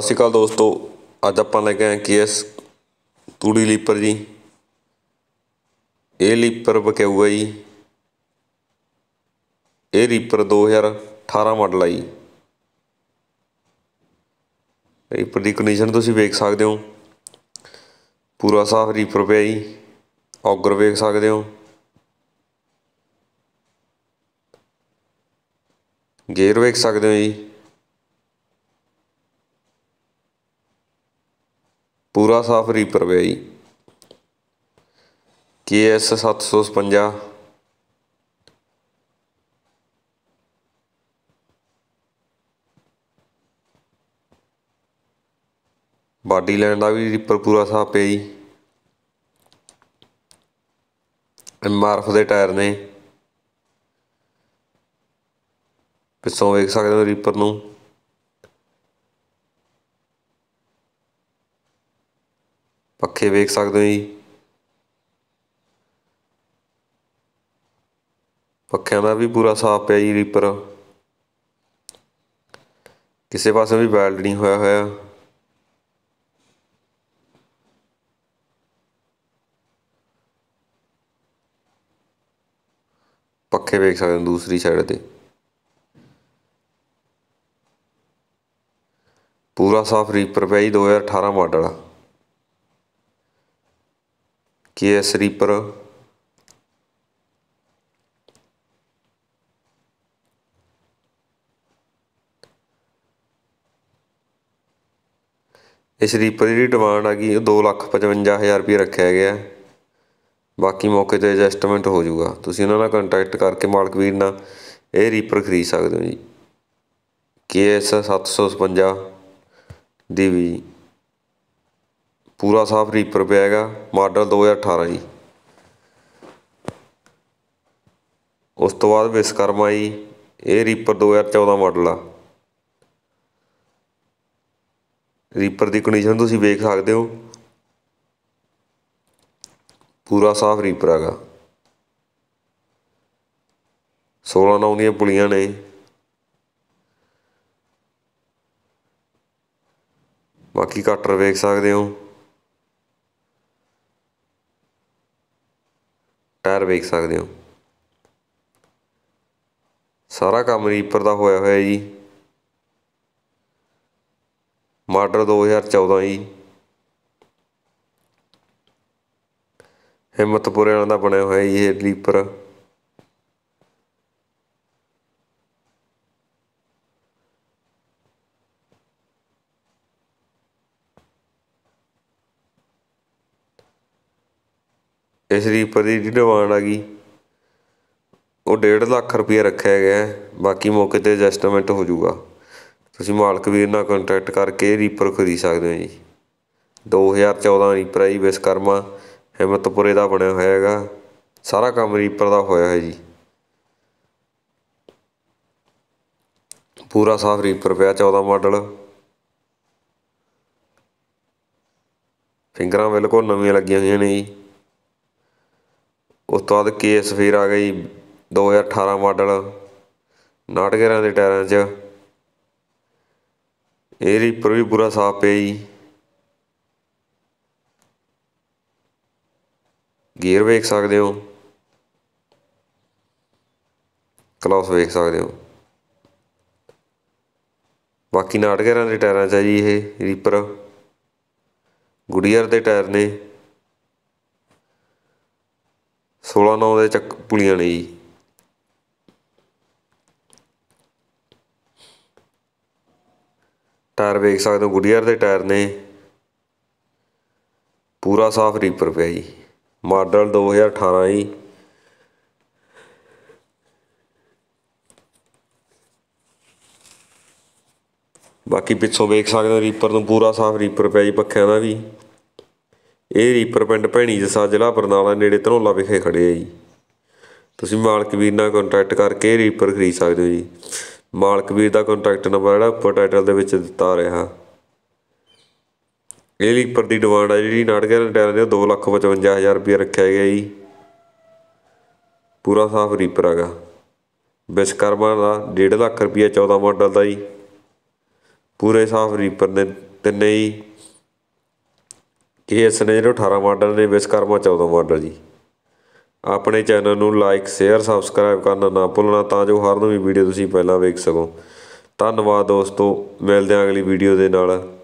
ਸਤਿ ਸ਼੍ਰੀ ਅਕਾਲ ਦੋਸਤੋ ਅੱਜ ਆਪਾਂ ਲੈ ਕੇ ਆਏ ਇਸ ਤੂੜੀ ਲੀਪਰ ਜੀ ਇਹ ਲੀਪਰ ਬਕਿਊ ਹੈ ਜੀ ਇਹ ਰੀਪਰ 2018 ਮਾਡਲ ਆਈ ਇਹ ਰੀਪਰ ਦੀ ਕੰਡੀਸ਼ਨ ਤੁਸੀਂ ਵੇਖ ਸਕਦੇ ਹੋ ਪੂਰਾ ਸਾਫ ਰੀਪਰ ਪਿਆ ਜੀ ਔਗਰ ਵੇਖ ਸਕਦੇ ਹੋ ਗੇਅਰ ਵੇਖ ਸਕਦੇ ਹੋ ਜੀ ਪੂਰਾ ਸਾਫ ਰੀਪਰ ਵੇ ਜੀ KS 755 ਬਾਡੀ ਲੈਣ ਦਾ ਵੀ ਰੀਪਰ ਪੂਰਾ ਸਾਫ ਪਿਆ ਜੀ ਐਮਆਰਐਫ ਦੇ ਟਾਇਰ ਨੇ ਪਿੱਛੋਂ ਵੇਖ ਸਕਦੇ ਹੋ ਰੀਪਰ ਨੂੰ ਪੱਖੇ ਵੇਖ ਸਕਦੇ ਹੋ ਜੀ ਪੱਖਿਆਂ ਦਾ ਵੀ ਪੂਰਾ ਸਾਫ ਪਿਆ ਜੀ ਰੀਪਰ ਕਿਸੇ ਪਾਸੇ ਵੀ ਵੈਲਡ ਨਹੀਂ ਹੋਇਆ ਹੋਇਆ ਪੱਖੇ ਵੇਖ ਸਕਦੇ ਹੋ ਦੂਸਰੀ ਸਾਈਡ ਤੇ ਪੂਰਾ ਸਾਫ ਰੀਪਰ ਪਿਆ ਜੀ 2018 ਮਾਡਲ ਕੀ ਐਸ ਰੀਪਰ ਇਸ ਦੀ ਜਿਹੜੀ ਡਿਮਾਂਡ ਆ ਗਈ 255000 ਰੁਪਏ ਰੱਖਿਆ ਗਿਆ ਬਾਕੀ ਮੌਕੇ ਤੇ ਐਡਜਸਟਮੈਂਟ ਹੋ ਜਾਊਗਾ ਤੁਸੀਂ ਉਹਨਾਂ ਨਾਲ ਕੰਟੈਕਟ ਕਰਕੇ ਮਾਲਕ ਵੀਰ ਨਾਲ ਇਹ ਰੀਪਰ ਖਰੀਦ ਸਕਦੇ ਹੋ ਜੀ KS 755 ਦੀ ਵੀ ਪੂਰਾ ਸਾਫ ਰੀਪਰ ਪਿਆ ਹੈਗਾ ਮਾਡਲ 2018 ਜੀ ਉਸ ਤੋਂ ਬਾਅਦ ਵਿਸਕਰਮਾ ਜੀ ਇਹ ਰੀਪਰ 2014 ਮਾਡਲ ਆ ਰੀਪਰ ਦੀ ਕੰਡੀਸ਼ਨ ਤੁਸੀਂ ਵੇਖ ਸਕਦੇ ਹੋ ਪੂਰਾ ਸਾਫ ਰੀਪਰ ਹੈਗਾ 16 ਨੌਂ ਦੀਆਂ ਪੁਲੀਆਂ ਨੇ ਬਾਕੀ ਕਟਰ ਵੇਖ ਸਕਦੇ ਹੋ ਵੇਖ ਸਕਦੇ ਹੋ ਸਾਰਾ ਕੰਮ ਰੀਪਰ ਦਾ ਹੋਇਆ ਹੋਇਆ ਜੀ ਮਾਰਡਰ 2014 ਜੀ ਹਿੰਮਤਪੁਰੇ ਵਾਲਾ ਦਾ ਬਣਿਆ ਹੋਇਆ ਜੀ ਇਹ ਰੀਪਰ ਇਸ ਦੀ ਪਰ ਦੀ ਡਿਮਾਂਡ ਆ ਗਈ ਉਹ 1.5 ਲੱਖ ਰੁਪਏ ਰੱਖਿਆ ਗਿਆ ਬਾਕੀ ਮੌਕੇ ਤੇ ਐਡਜਸਟਮੈਂਟ ਹੋ ਜਾਊਗਾ ਤੁਸੀਂ ਮਾਲਕ ਵੀਰ ਨਾਲ ਕੰਟੈਕਟ ਕਰਕੇ ਰੀਪਰ ਖਰੀਦ ਸਕਦੇ ਹੋ ਜੀ 2014 ਰੀਪਰ ਹੈ ਜੀ ਵਿਸਕਰਮਾ ਹਿੰਮਤਪੁਰੇ ਦਾ ਬਣਿਆ ਹੋਇਆ ਹੈਗਾ ਸਾਰਾ ਕੰਮ ਰੀਪਰ ਦਾ ਹੋਇਆ ਹੈ ਜੀ ਪੂਰਾ ਸਾਫ ਰੀਪਰ ਪਿਆ 14 ਮਾਡਲ ਫਿੰਗਰਾਂ ਬਿਲਕੁਲ ਨਵੀਆਂ ਲੱਗੀਆਂ ਹੋਈਆਂ ਨੇ ਜੀ ਤੋਂ ਬਾਅਦ ਕੇ ਐਸ ਆ ਗਈ 2018 ਮਾਡਲ 59 ਗੇਰਾਂ ਦੇ ਟਾਇਰਾਂ 'ਚ ਇਹ ਰੀਪਰ ਵੀ ਪੂਰਾ ਸਾਫ ਪਿਆ ਜੀ ਗੀਅਰ ਵੇਖ ਸਕਦੇ ਹੋ ਕਲੌਸ ਵੇਖ ਸਕਦੇ ਹੋ ਬਾਕੀ 59 ਗੇਰਾਂ ਦੇ ਟਾਇਰਾਂ 'ਚ ਆ ਜੀ ਇਹ ਰੀਪਰ ਗੁਡੀਅਰ ਦੇ ਟਾਇਰ ਨੇ 16 9 ਦੇ ਚੱਕ ਪੁਲੀਆਂ ਲਈ ਟਾਇਰ ਵੇਖ ਸਕਦੇ ਹੋ ਗੁੱਡੀਅਰ ਦੇ ਟਾਇਰ ਨੇ ਪੂਰਾ ਸਾਫ ਰੀਪਰ ਪਿਆ ਜੀ ਮਾਡਲ 2018 ਜੀ ਬਾਕੀ ਪਿੱਛੋਂ ਵੇਖ ਸਕਦੇ ਹੋ ਰੀਪਰ ਨੂੰ ਪੂਰਾ ਸਾਫ ਰੀਪਰ ਪਿਆ ਜੀ ਪੱਖਿਆਂ ਦਾ ਵੀ ਇਹ ਰੀਪਰ ਪਿੰਡ ਭੈਣੀ ਜਸਾ ਜ਼ਿਲ੍ਹਾ ਬਰਨਾਲਾ ਨੇੜੇ ਧਨੋਲਾ ਵਿਖੇ ਖੜੇ ਆ ਜੀ ਤੁਸੀਂ ਮਾਲਕ ਵੀਰ ਨਾਲ ਕੰਟੈਕਟ ਕਰਕੇ ਇਹ ਰੀਪਰ ਖਰੀਦ ਸਕਦੇ ਹੋ ਜੀ ਮਾਲਕ ਵੀਰ ਦਾ ਕੰਟੈਕਟ ਨੰਬਰ ਜਿਹੜਾ ਉੱਪਰ ਟਾਈਟਲ ਦੇ ਵਿੱਚ ਦਿੱਤਾ ਰਿਹਾ ਇਹ ਰੀਪਰ ਦੀ ਡਿਮਾਂਡ ਆ ਜਿਹੜੀ ਨਾਟਕਰ ਟਾਇਰ ਦੇ 255000 ਰੁਪਏ ਰੱਖਿਆ ਗਿਆ ਜੀ ਪੂਰਾ ਸਾਫ ਰੀਪਰ ਹੈਗਾ ਵਿਸ਼ਕਰਮਾ ਦਾ 1.5 ਲੱਖ ਰੁਪਏ 14 ਮਾਡਲ ਦਾ ਜੀ ਪੂਰੇ ਸਾਫ ਰੀਪਰ ਨੇ ਤਿੰਨੇ ਹੀ ਕੇ ਐਸ ਨੇ ਜਿਹੜੇ 18 ਮਾਡਲ ਨੇ ਵਿਸ਼ਕਰਮਾ 14 ਮਾਡਲ ਜੀ ਆਪਣੇ ਚੈਨਲ ਨੂੰ ਲਾਈਕ ਸ਼ੇਅਰ ਸਬਸਕ੍ਰਾਈਬ ਕਰਨਾ ਨਾ ਭੁੱਲਣਾ ਤਾਂ ਜੋ ਹਰ ਨਵੀਂ ਵੀਡੀਓ ਤੁਸੀਂ ਪਹਿਲਾਂ ਵੇਖ ਸਕੋ ਧੰਨਵਾਦ ਦੋਸਤੋ ਮਿਲਦੇ ਆਂ ਅਗਲੀ ਵੀਡੀਓ ਦੇ ਨਾਲ